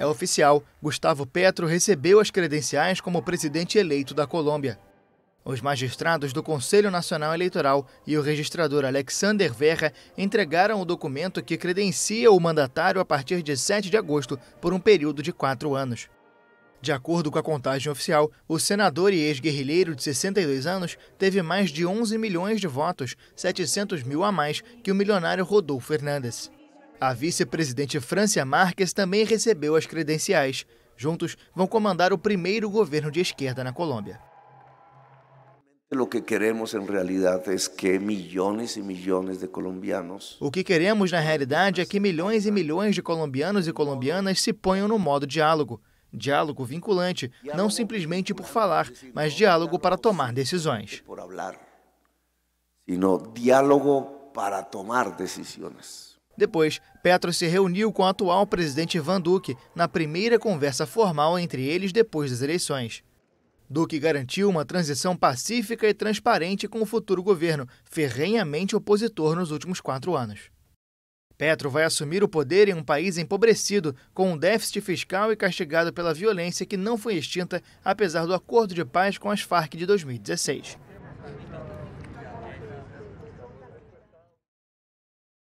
É oficial, Gustavo Petro recebeu as credenciais como presidente eleito da Colômbia. Os magistrados do Conselho Nacional Eleitoral e o registrador Alexander Verra entregaram o documento que credencia o mandatário a partir de 7 de agosto por um período de quatro anos. De acordo com a contagem oficial, o senador e ex-guerrilheiro de 62 anos teve mais de 11 milhões de votos, 700 mil a mais que o milionário Rodolfo Fernandes. A vice-presidente Francia Marques também recebeu as credenciais. Juntos, vão comandar o primeiro governo de esquerda na Colômbia. O que queremos em realidade é que milhões e milhões de colombianos. O que queremos na realidade é que milhões e milhões de colombianos e colombianas se ponham no modo diálogo. Diálogo vinculante, não simplesmente por falar, mas diálogo para tomar decisões. Por sino diálogo para tomar decisões. Depois, Petro se reuniu com o atual presidente Ivan Duque na primeira conversa formal entre eles depois das eleições. Duque garantiu uma transição pacífica e transparente com o futuro governo, ferrenhamente opositor nos últimos quatro anos. Petro vai assumir o poder em um país empobrecido, com um déficit fiscal e castigado pela violência que não foi extinta, apesar do acordo de paz com as Farc de 2016.